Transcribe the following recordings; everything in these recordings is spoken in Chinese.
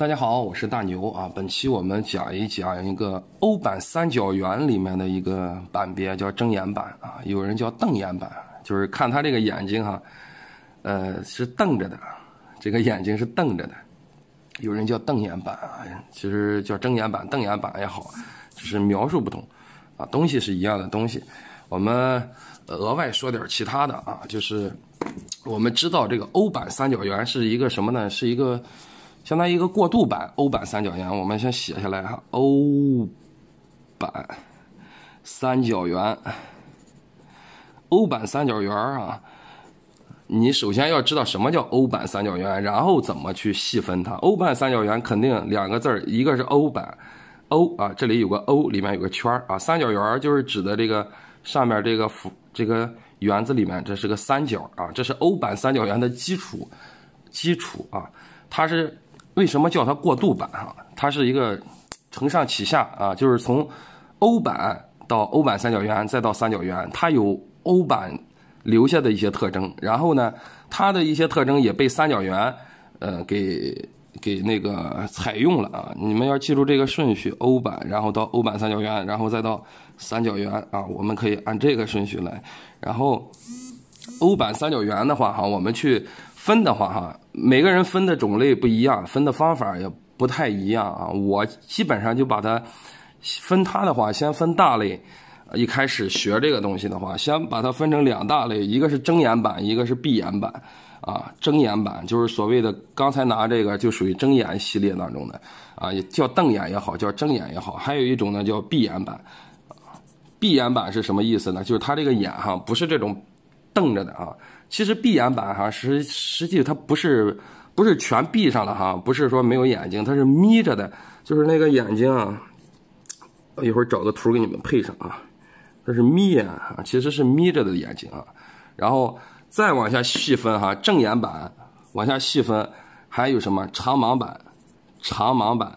大家好，我是大牛啊。本期我们讲一讲一个欧版三角圆里面的一个版别，叫睁眼版啊。有人叫瞪眼版，就是看他这个眼睛哈，呃，是瞪着的，这个眼睛是瞪着的。有人叫瞪眼版啊，其实叫睁眼版、瞪眼版也好，只是描述不同啊。东西是一样的东西。我们额外说点其他的啊，就是我们知道这个欧版三角圆是一个什么呢？是一个。相当于一个过渡版欧版三角圆，我们先写下来哈。欧版三角圆，欧版三角圆儿啊，你首先要知道什么叫欧版三角圆，然后怎么去细分它。欧版三角圆肯定两个字儿，一个是欧版，欧啊，这里有个欧，里面有个圈儿啊。三角圆就是指的这个上面这个符，这个圆子里面这是个三角啊。这是欧版三角圆的基础，基础啊，它是。为什么叫它过渡版哈？它是一个承上启下啊，就是从欧版到欧版三角圆，再到三角圆，它有欧版留下的一些特征，然后呢，它的一些特征也被三角圆呃给给那个采用了啊。你们要记住这个顺序：欧版，然后到欧版三角圆，然后再到三角圆啊。我们可以按这个顺序来。然后，欧版三角圆的话哈，我们去分的话哈。每个人分的种类不一样，分的方法也不太一样啊。我基本上就把它分，它的话先分大类。一开始学这个东西的话，先把它分成两大类，一个是睁眼版，一个是闭眼版啊。睁眼版就是所谓的刚才拿这个就属于睁眼系列当中的啊，叫瞪眼也好，叫睁眼也好。还有一种呢叫闭眼版，闭眼版是什么意思呢？就是它这个眼哈不是这种。瞪着的啊，其实闭眼版哈实实际它不是不是全闭上了哈，不是说没有眼睛，它是眯着的，就是那个眼睛啊。一会儿找个图给你们配上啊，这是眯眼啊，其实是眯着的眼睛啊。然后再往下细分哈，正眼版往下细分还有什么长盲版，长盲版。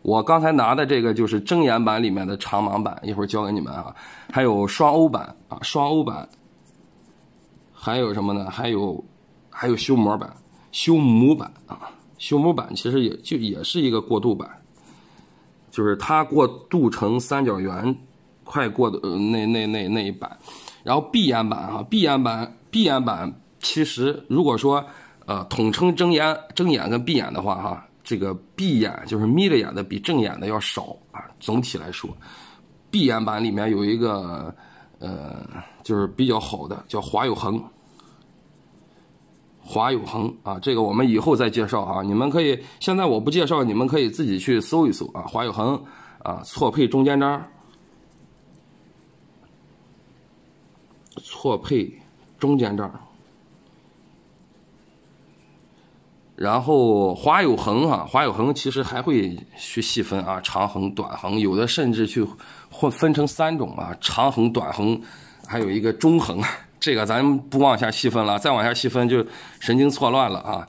我刚才拿的这个就是睁眼版里面的长盲版，一会儿教给你们啊。还有双欧版啊，双欧版。还有什么呢？还有，还有修模板、修模板啊，修模板其实也就也是一个过渡版，就是它过渡成三角圆，快过的呃那那那那一版，然后闭眼版哈，闭眼版闭眼版其实如果说呃统称睁眼睁眼跟闭眼的话哈，这个闭眼就是眯着眼的比正眼的要少啊，总体来说，闭眼版里面有一个。呃，就是比较好的，叫华友恒，华友恒啊，这个我们以后再介绍啊。你们可以现在我不介绍，你们可以自己去搜一搜啊。华友恒啊，错配中间章，错配中间章。然后，花有横哈，花有横其实还会去细分啊，长横、短横，有的甚至去混分成三种啊，长横、短横，还有一个中横，这个咱不往下细分了，再往下细分就神经错乱了啊。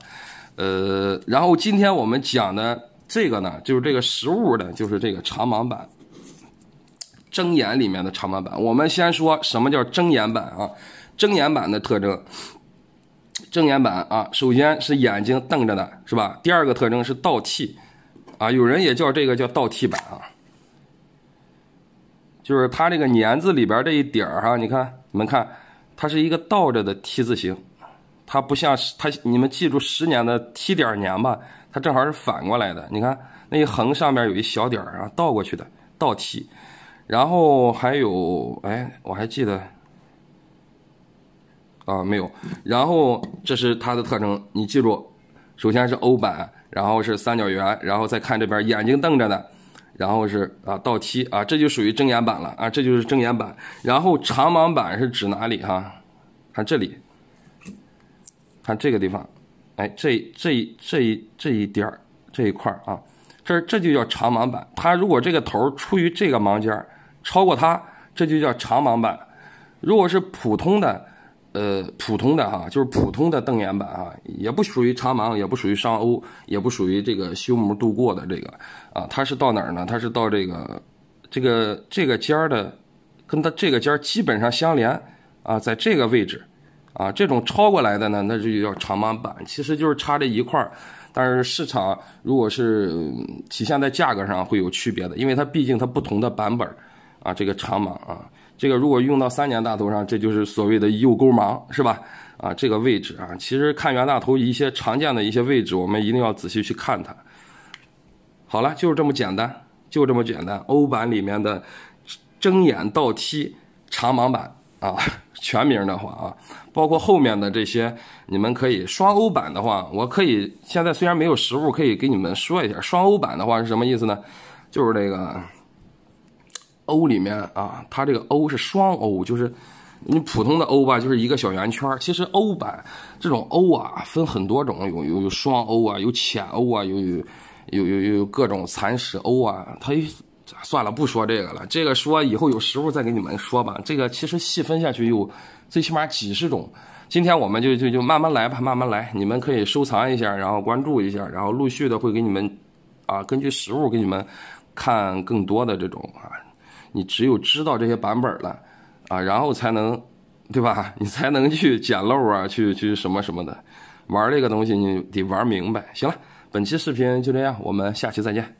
呃，然后今天我们讲的这个呢，就是这个实物的，就是这个长盲板睁眼里面的长板板。我们先说什么叫睁眼板啊？睁眼板的特征。睁眼板啊，首先是眼睛瞪着的是吧？第二个特征是倒 T，啊，有人也叫这个叫倒 T 板啊，就是它这个年字里边这一点儿哈，你看你们看，它是一个倒着的 T 字形，它不像是它，你们记住十年的 T 点年吧，它正好是反过来的，你看那一横上面有一小点儿啊，倒过去的倒 T，然后还有哎，我还记得。啊，没有。然后这是它的特征，你记住，首先是欧版，然后是三角圆，然后再看这边眼睛瞪着的，然后是啊倒梯啊，这就属于睁眼版了啊，这就是睁眼版。然后长盲板是指哪里哈？看这里，看这个地方，哎，这这这一这一点儿这一块儿啊，这这就叫长盲板。它如果这个头出于这个盲尖儿超过它，这就叫长盲板。如果是普通的。呃，普通的哈，就是普通的瞪眼板啊，也不属于长芒，也不属于上欧，也不属于这个修模度过的这个啊，它是到哪儿呢？它是到这个这个这个尖儿的，跟它这个尖儿基本上相连啊，在这个位置啊，这种超过来的呢，那就叫长芒板，其实就是差这一块儿，但是市场如果是体现在价格上会有区别的，因为它毕竟它不同的版本啊，这个长芒啊。这个如果用到三年大头上，这就是所谓的右钩芒，是吧？啊，这个位置啊，其实看袁大头一些常见的一些位置，我们一定要仔细去看它。好了，就是这么简单，就这么简单。欧版里面的睁眼倒踢长芒版啊，全名的话啊，包括后面的这些，你们可以双欧版的话，我可以现在虽然没有实物，可以给你们说一下，双欧版的话是什么意思呢？就是这个。欧里面啊，它这个欧是双欧，就是你普通的欧吧，就是一个小圆圈其实欧版这种欧啊，分很多种，有有有双欧啊，有浅欧啊，有有有有有各种蚕食欧啊。它算了，不说这个了，这个说以后有实物再给你们说吧。这个其实细分下去有最起码几十种。今天我们就就就慢慢来吧，慢慢来。你们可以收藏一下，然后关注一下，然后陆续的会给你们啊，根据实物给你们看更多的这种啊。你只有知道这些版本了，啊，然后才能，对吧？你才能去捡漏啊，去去什么什么的，玩这个东西，你得玩明白。行了，本期视频就这样，我们下期再见。